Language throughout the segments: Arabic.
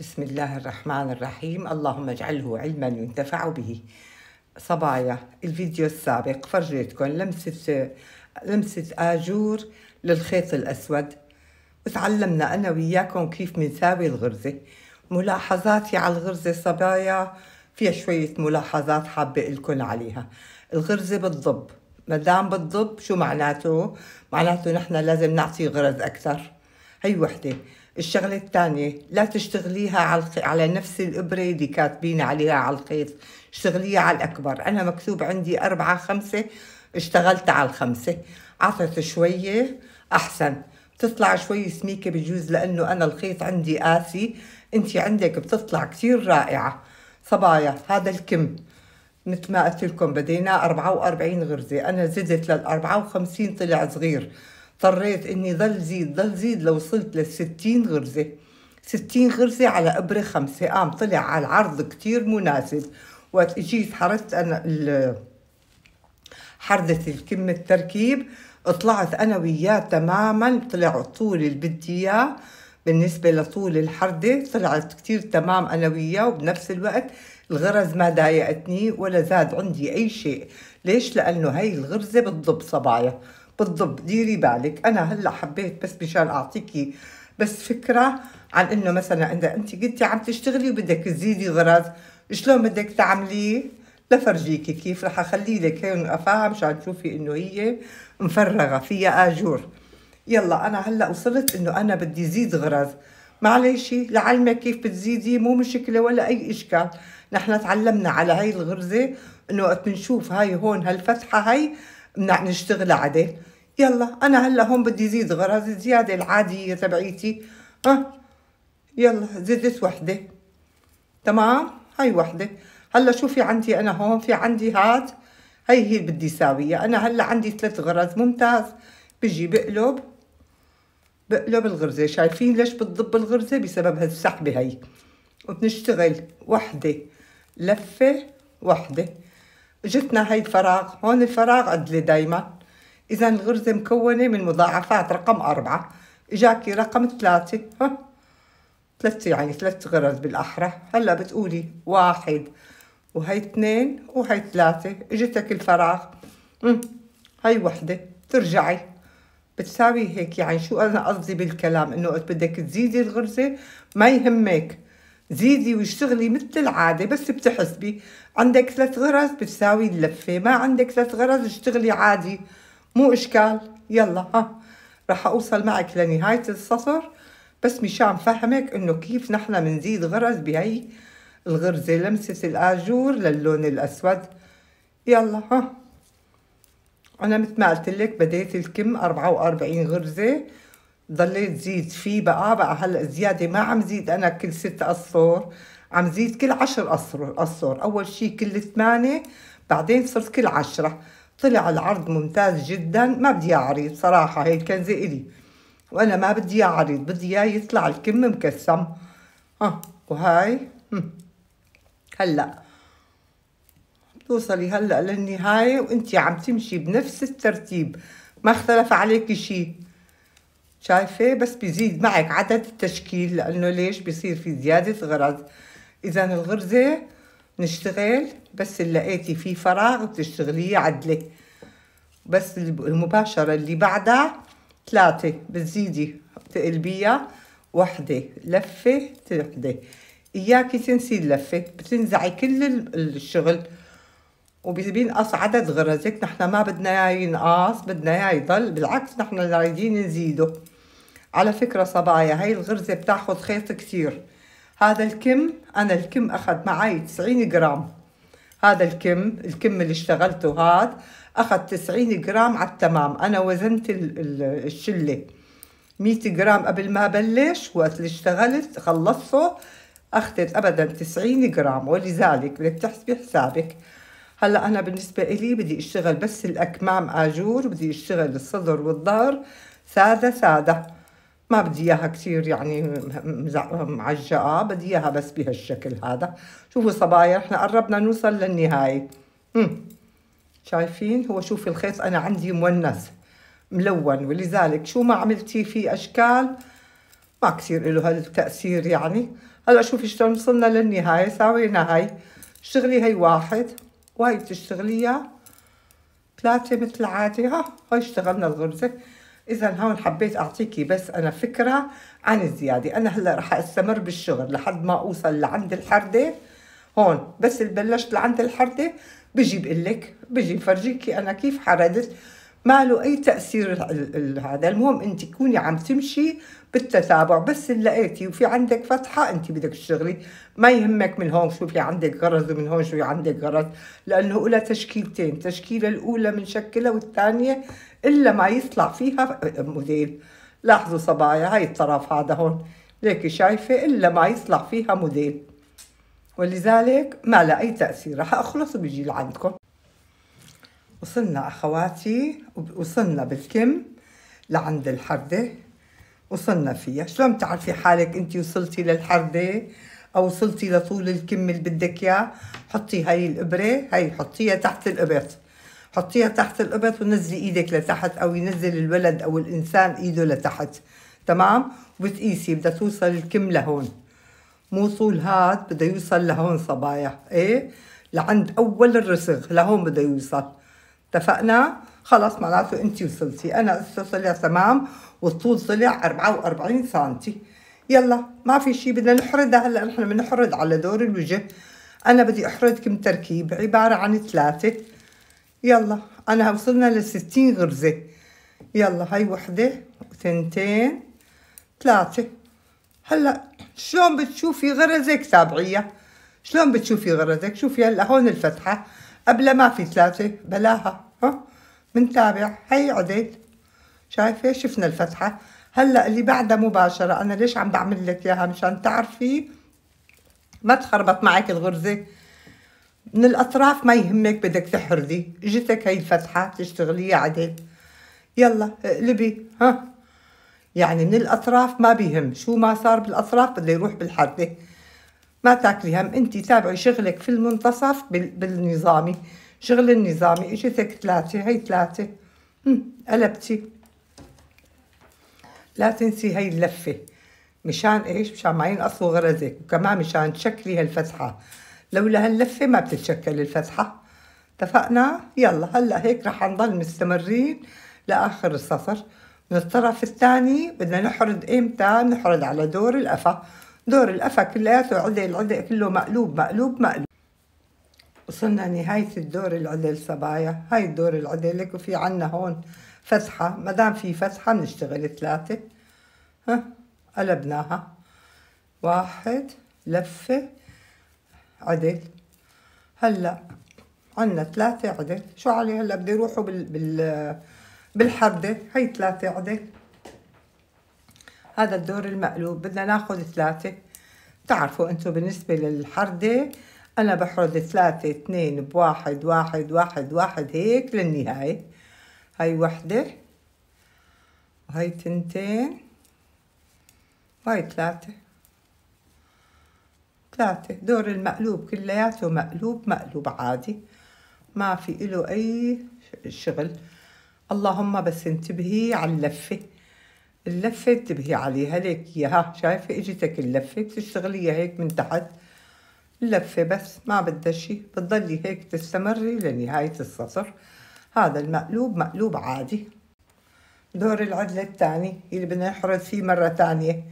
بسم الله الرحمن الرحيم اللهم اجعله علما ينتفع به صبايا الفيديو السابق فرجيتكم لمسة لمسة آجور للخيط الأسود وتعلمنا أنا وياكم كيف بنساوي الغرزة ملاحظاتي على الغرزة صبايا فيها شوية ملاحظات حابة لكم عليها الغرزة بالضب دام بالضب شو معناته؟ معناته نحن لازم نعطي غرز أكثر هي وحده الشغلة الثانية لا تشتغليها على على نفس الإبرة اللي كاتبين عليها على الخيط اشتغليها على الأكبر أنا مكتوب عندي أربعة خمسة اشتغلت على الخمسة عطت شوية أحسن بتطلع شوي سميكة بجوز لأنه أنا الخيط عندي قاسي أنت عندك بتطلع كثير رائعة صبايا هذا الكم مثل ما قلت لكم بدينا 44 غرزة أنا زدت لل 54 طلع صغير اضطريت اني ضل زيد ضل زيد لوصلت 60 غرزة ستين غرزة على إبرة خمسة قام طلع على العرض كتير مناسب وقت اجيت حرست انا حردة الكم التركيب طلعت انا وياه تماما طلع الطول اللي بدي اياه بالنسبة لطول الحردة طلعت كتير تمام أنا وياه وبنفس الوقت الغرز ما ضايقتني ولا زاد عندي أي شيء ليش؟ لأنه هاي الغرزة بتضب صبايا بالضبط ديري بالك انا هلا حبيت بس مشان اعطيكي بس فكره عن انه مثلا اذا انت كنتي عم تشتغلي وبدك تزيدي غرز شلون بدك تعمليه لفرجيكي كيف رح اخلي لك هون قفاها مشان تشوفي انه هي مفرغه فيها اجور يلا انا هلا وصلت انه انا بدي زيد غرز معلش لعلمك كيف بتزيدي مو مشكله ولا اي اشكال نحن تعلمنا على هاي الغرزه انه وقت بنشوف هاي هون هالفتحه هاي منع نشتغل عليه يلا انا هلا هون بدي زيد غرز الزياده العاديه تبعيتي ها يلا زدت وحده تمام هاي وحده هلا شو في عندي انا هون في عندي هاد هي هي اللي بدي ساويها انا هلا عندي ثلاث غرز ممتاز بجي بقلب بقلب الغرزة شايفين ليش بتضب الغرزة بسبب هالسحبة هي وبنشتغل وحدة لفة وحدة جتنا هي الفراغ هون الفراغ عدلي دايما إذا الغرزة مكونة من مضاعفات رقم أربعة إجاكي رقم ثلاثة ها ثلاثة يعني ثلاث غرز بالأحرى هلا بتقولي واحد وهي اثنين وهي ثلاثة إجتك الفراغ هم. هي وحدة ترجعي بتساوي هيك يعني شو أنا قصدي بالكلام إنه بدك تزيدي الغرزة ما يهمك زيزي واشتغلي مثل العادة بس بتحسبي عندك ثلاث غرز بتساوي اللفة ما عندك ثلاث غرز اشتغلي عادي مو إشكال يلا ها رح أوصل معك لنهاية السطر بس مشان فهمك إنه كيف نحن منزيد غرز بهي الغرزة لمسة الآجور للون الأسود يلا ها أنا مثل ما قلت لك بديت الكم أربعة وأربعين غرزة ضليت زيد فيه بقى بقى هلا زياده ما عم زيد انا كل ست اصفر عم زيد كل عشر اصفر اصفر اول شيء كل ثمانيه بعدين صرت كل عشرة طلع العرض ممتاز جدا ما بدي اعرض صراحه هي الكنزه الي وانا ما بدي اعرض بدي اياه يطلع الكم مكسم ها آه، وهاي هلا توصلي هلا للنهايه وانت عم تمشي بنفس الترتيب ما اختلف عليك شيء شايفة بس بيزيد معك عدد التشكيل لأنه ليش بيصير في زيادة غرز إذا الغرزة نشتغل بس اللي لقيتي في فراغ بتشتغليه عدلة بس المباشرة اللي بعدها ثلاثة بتزيدي بتقلبيها وحدة لفة تحدي إياكي تنسي اللفة بتنزعي كل الشغل وبينقص عدد غرزك نحنا ما بدنا اياه ينقص بدنا اياه يضل بالعكس نحنا رايدين نزيده على فكرة صبايا هاي الغرزة بتاخد خيط كتير هذا الكم أنا الكم أخذ معي 90 جرام هذا الكم الكم اللي اشتغلته هاد أخذ 90 جرام على التمام أنا وزنت الشلة 100 جرام قبل ما بلش وقت اللي اشتغلت خلصته أخذت أبدا 90 جرام ولذلك بدك تحسبي حسابك هلا أنا بالنسبة إلي بدي أشتغل بس الأكمام آجور بدي أشتغل الصدر والظهر سادة سادة ما بدي اياها كثير يعني معجقه بدي اياها بس بهالشكل هذا شوفوا صبايا احنا قربنا نوصل للنهايه مم. شايفين هو شوفي الخيط انا عندي مونس ملون ولذلك شو ما عملتي فيه اشكال ما كثير له هالتاثير يعني هلا شوفي شلون وصلنا للنهايه ساوينا هاي اشتغلي هي واحد وهي بتشتغليها ثلاثه مثل العاده ها هاي اشتغلنا الغرزه اذا هون حبيت اعطيكي بس انا فكره عن الزياده انا هلا رح استمر بالشغل لحد ما اوصل لعند الحرده هون بس بلشت لعند الحرده بجي بقلك بجي بفرجيكي انا كيف حردت ما له أي تأثير هذا المهم أنت تكوني عم تمشي بالتتابع بس لقيتي وفي عندك فتحة أنت بدك تشتغلي ما يهمك من هون شو في عندك غرض ومن هون شو في عندك غرض لأنه لها تشكيلتين تشكيلة الأولى بنشكلها والثانية إلا ما يطلع فيها آه، موديل لاحظوا صبايا هاي الطرف هذا هون ليك شايفة إلا ما يطلع فيها موديل ولذلك ما لها أي تأثير رح أخلص وبيجي لعندكم وصلنا أخواتي وصلنا بالكم لعند الحردة وصلنا فيها شلون بتعرفي حالك أنت وصلتي للحردة أو وصلتي لطول الكم اللي بدك إياه حطي هاي الإبرة هاي حطيها تحت الإبط حطيها تحت الإبط ونزلي إيدك لتحت أو ينزل الولد أو الإنسان إيده لتحت تمام وبتقيسي بدها توصل الكم لهون مو طول هاد بده يوصل لهون صبايا ايه لعند اول الرسغ لهون بده يوصل اتفقنا خلص معناته انت وصلتي انا هسه طلع تمام والطول طلع 44 سم يلا ما في شيء بدنا نحردها هلا نحن بنحرد على دور الوجه انا بدي احرد كم تركيب عباره عن ثلاثه يلا انا وصلنا ل 60 غرزه يلا هاي وحده وثنتين ثلاثه هلا شلون بتشوفي غرزك تابعيها شلون بتشوفي غرزك شوفي هلا هون الفتحه قبل ما في ثلاثه بلاها بنتابع هي عدد شايفه شفنا الفتحه هلا اللي بعدها مباشره انا ليش عم بعمل لك اياها مشان تعرفي ما تخربط معك الغرزه من الاطراف ما يهمك بدك تحردي اجتك هي الفتحه تشتغلي عدد يلا اقلبي ها يعني من الاطراف ما بيهم شو ما صار بالاطراف بده يروح بالحرده ما تاكلي هم انت تابعي شغلك في المنتصف بالنظامي شغل النظامي اجتك ثلاثة هي ثلاثة قلبتي لا تنسي هي اللفة مشان ايش مشان ما ينقصوا غرزك وكمان مشان تشكلي هالفتحة لولا هاللفة ما بتتشكل الفتحة اتفقنا يلا هلا هيك رح نضل مستمرين لاخر السطر من الطرف الثاني بدنا نحرد امتى نحرد على دور القفا دور القفا كلياته عدق العدق كله مقلوب مقلوب مقلوب وصلنا نهاية الدور العدل صبايا هاي الدور العدل وفي عنا هون فتحة ما دام في فتحة بنشتغل ثلاثة ها قلبناها واحد لفة عدل هلا عنا ثلاثة عدل شو علي هلا بدي يروحوا بال بال بالحردة هي ثلاثة عدل هذا الدور المقلوب بدنا ناخذ ثلاثة تعرفوا انتم بالنسبة للحردة أنا بحرد ثلاثة اثنين بواحد واحد واحد واحد هيك للنهاية هاي وحدة وهاي تنتين وهاي ثلاثة ثلاثة دور المقلوب كلياته مقلوب مقلوب عادي ما في إله أي شغل اللهم بس انتبهي على اللفة اللفة انتبهي عليها ليك إياها شايفة إجتك اللفة بتشتغليها هيك من تحت اللفة بس ما بدها شي بتضلي هيك تستمري لنهاية السطر هذا المقلوب مقلوب عادي دور العدلة الثاني اللي بدنا نحرز فيه مرة ثانية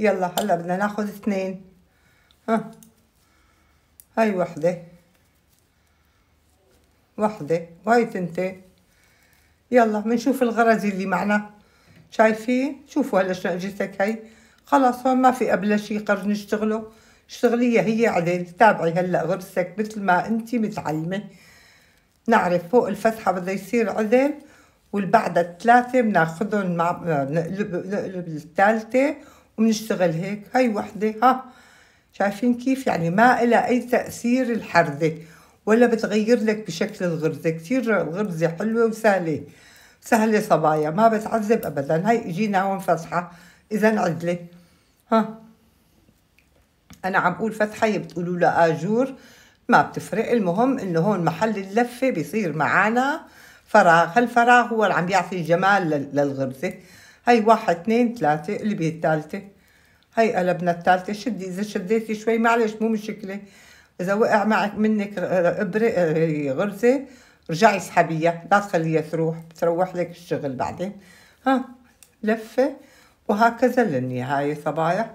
يلا هلا بدنا ناخذ اثنين ها هاي وحدة وحدة وهي تنتين يلا بنشوف الغرز اللي معنا شايفين شوفوا هلا شو اجتك هي خلاص هون ما في قبل شي قرر نشتغله شغلية هي عدل تابعي هلا غرسك مثل ما انت متعلمه نعرف فوق الفتحه بده يصير عدل والبعدها الثلاثه بناخذهم مع نقلب نقلب الثالثه وبنشتغل هيك هاي وحده ها شايفين كيف يعني ما إلها اي تاثير الحردة ولا بتغير لك بشكل الغرزه كثير الغرزه حلوه وسهله سهله صبايا ما بتعذب ابدا هاي اجينا هون فتحه اذا عدله ها انا عم اقول فتحيه بتقولوا لها اجور ما بتفرق المهم انه هون محل اللفه بيصير معانا فراغ هالفراغ هو اللي عم بيعطي الجمال للغرزه هي واحد اثنين ثلاثه قلبي الثالثه هي قلبنا الثالثه شدي اذا شديتي شوي معلش مو مشكله اذا وقع معك منك ابره آه، غرزه رجعي اسحبيها لا تخليها تروح بتروح لك الشغل بعدين ها لفه وهكذا للنهايه صبايا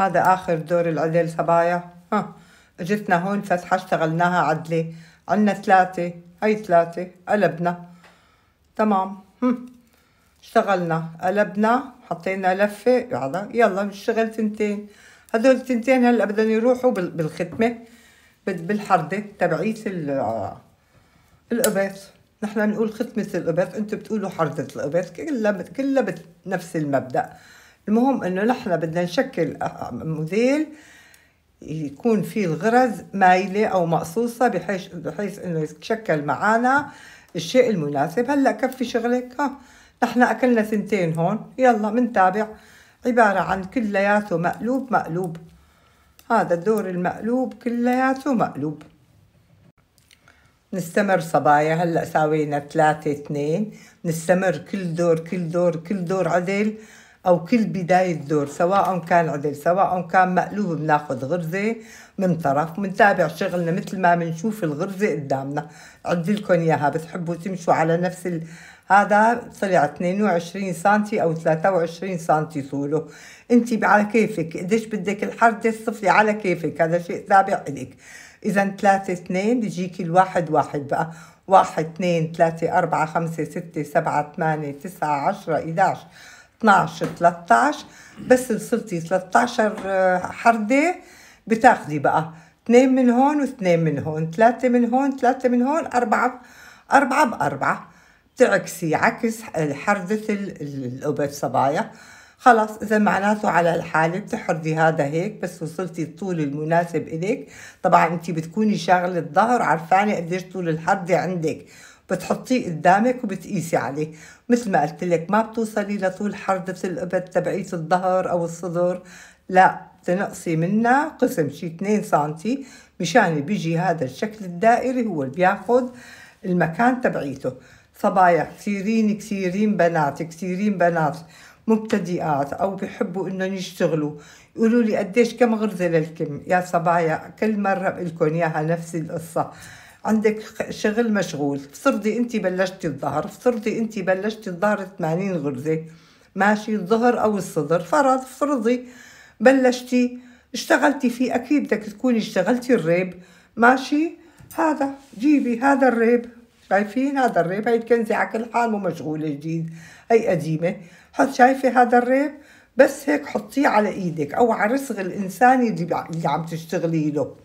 هذا آخر دور العدل صبايا ها اجتنا هون فسحة اشتغلناها عدلة عنا ثلاثة هي ثلاثة قلبنا تمام هم. اشتغلنا قلبنا حطينا لفة يلا يلا نشتغل تنتين هدول التنتين هلا بدهم يروحوا بالختمة بالحردة تبعية القبيص نحن نقول ختمة القبيص انتو بتقولوا حردة القبيص كلها كلها بنفس المبدأ المهم انه نحن بدنا نشكل آه، آه، موديل يكون فيه الغرز مايلة أو مقصوصة بحيث بحيث إنه يتشكل معانا الشيء المناسب هلا كفي شغلك ها نحن أكلنا ثنتين هون يلا منتابع عبارة عن كلياته مقلوب مقلوب هذا الدور المقلوب كلياته مقلوب نستمر صبايا هلا ساوينا ثلاثة اثنين نستمر كل دور كل دور كل دور عدل أو كل بداية دور سواء كان عدل سواء كان مقلوب بناخذ غرزة من طرف بنتابع شغلنا مثل ما بنشوف الغرزة قدامنا عدلكم إياها بتحبوا تمشوا على نفس ال... هذا طلع 22 سنتي أو 23 سنتي طوله انت على كيفك قديش بدك الحردة الصفلي على كيفك هذا شيء تابع لك إذا 3 2 بيجيك الواحد واحد بقى واحد اثنين ثلاثة أربعة خمسة ستة سبعة ثمانية تسعة عشرة 11 12 13 بس وصلتي 13 حردة بتاخذي بقى اثنين من هون واثنين من هون ثلاثة من هون ثلاثة من هون أربعة أربعة بأربعة بتعكسي عكس حردة القبة صبايا خلاص إذا معناته على الحالة بتحردي هذا هيك بس وصلتي الطول المناسب إليك طبعا أنت بتكوني شاغلة الظهر عارفانة قديش طول الحردة عندك بتحطيه قدامك وبتقيسي عليه مثل ما قلت لك ما بتوصلي لطول حردة الابد تبعية الظهر أو الصدر لا تنقصي منها قسم شي 2 سنتي مشان بيجي هذا الشكل الدائري هو اللي بياخذ المكان تبعيته صبايا كثيرين كثيرين بنات كثيرين بنات مبتدئات او بحبوا انهم يشتغلوا يقولوا لي قديش كم غرزه للكم يا صبايا كل مره بقول لكم اياها نفس القصه عندك شغل مشغول افترضي انت بلشتي الظهر افترضي انت بلشتي الظهر 80 غرزه ماشي الظهر او الصدر فرض افترضي بلشتي اشتغلتي فيه اكيد بدك تكوني اشتغلتي الريب ماشي هذا جيبي هذا الريب شايفين هذا الريب هي الكنزة على كل حال مو مشغولة جديد هي قديمة حط شايفة هذا الريب بس هيك حطيه على ايدك او على رسغ الانسان اللي عم تشتغلي له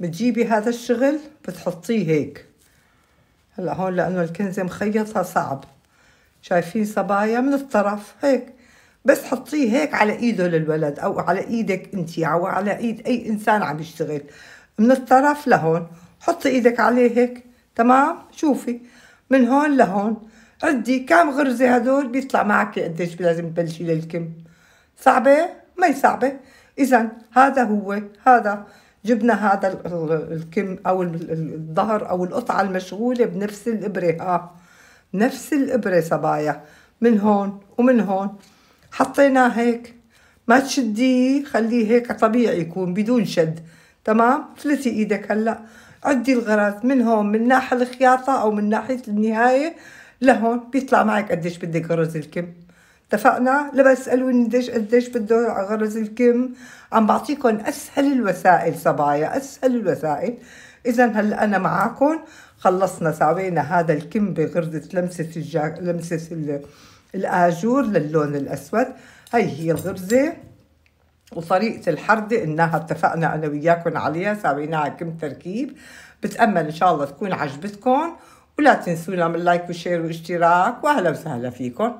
بتجيبي هذا الشغل بتحطيه هيك هلا هون لانه الكنزة مخيطها صعب شايفين صبايا من الطرف هيك بس حطيه هيك على ايده للولد او على ايدك انت او على ايد اي انسان عم يشتغل من الطرف لهون حطي ايدك عليه هيك تمام شوفي من هون لهون عدي كم غرزه هدول بيطلع معك قديش لازم تبلشي للكم صعبه ما صعبه اذا هذا هو هذا جبنا هذا الكم او الظهر او القطعه المشغوله بنفس الابره ها آه، نفس الابره صبايا من هون ومن هون حطيناه هيك ما تشديه خليه هيك طبيعي يكون بدون شد تمام فلتي ايدك هلا عدي الغرز من هون من ناحيه الخياطه او من ناحيه النهايه لهون بيطلع معك قديش بدك غرز الكم اتفقنا؟ لا بسألوني قديش قديش بده غرز الكم عم بعطيكم اسهل الوسائل صبايا اسهل الوسائل اذا هلا انا معاكم خلصنا سوينا هذا الكم بغرزه لمسه الجا... لمسه الاجور للون الاسود هي هي الغرزه وطريقة الحردة إنها اتفقنا أنا وياكم عليها سويناها كم تركيب بتأمل إن شاء الله تكون عجبتكم ولا تنسونا من لايك وشير واشتراك وأهلا وسهلا فيكم